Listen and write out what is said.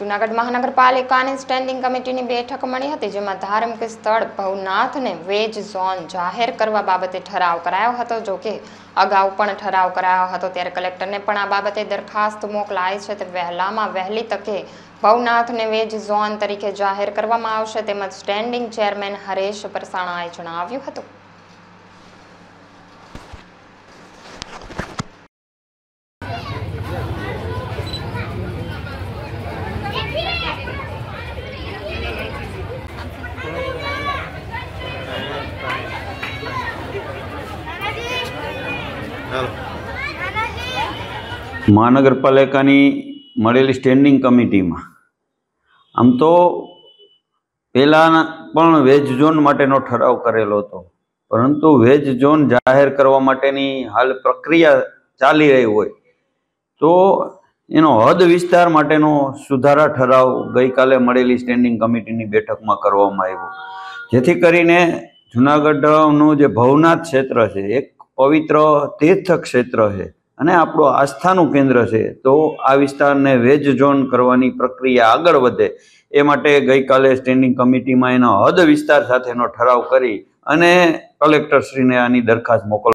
જૂનાગઢ મહાનગરપાલિકાની સ્ટેન્ડિંગ કમિટીની બેઠક મળી હતી જેમાં ધાર્મિક સ્થળ ભવનાથને વેજ ઝોન જાહેર કરવા બાબતે ઠરાવ કરાયો હતો જો કે અગાઉ પણ ઠરાવ કરાયો હતો ત્યારે કલેક્ટરને પણ આ બાબતે દરખાસ્ત મોકલાય છે તે વહેલામાં વહેલી તકે ભવનાથને વેજ ઝોન તરીકે જાહેર કરવામાં આવશે તેમજ સ્ટેન્ડિંગ ચેરમેન હરેશ પરસાણાએ જણાવ્યું હતું મહાનગરપાલિકાની મળેલી સ્ટેન્ડિંગ કમિટીમાં આમ તો પહેલાં પણ વેજ ઝોન માટેનો ઠરાવ કરેલો હતો પરંતુ વેજ ઝોન જાહેર કરવા માટેની હાલ પ્રક્રિયા ચાલી રહી હોય તો એનો હદ વિસ્તાર માટેનો સુધારા ઠરાવ ગઈકાલે મળેલી સ્ટેન્ડિંગ કમિટીની બેઠકમાં કરવામાં આવ્યો જેથી કરીને જુનાગઢનું જે ભવનાથ ક્ષેત્ર છે એક પવિત્ર તીર્થ ક્ષેત્ર છે અને આપણું આસ્થાનું કેન્દ્ર છે તો આ વિસ્તારને વેજ ઝોન કરવાની પ્રક્રિયા આગળ વધે એ માટે ગઈકાલે સ્ટેન્ડિંગ કમિટીમાં એનો હદ વિસ્તાર સાથેનો ઠરાવ કરી અને કલેક્ટરશ્રીને આની દરખાસ્ત મોકલ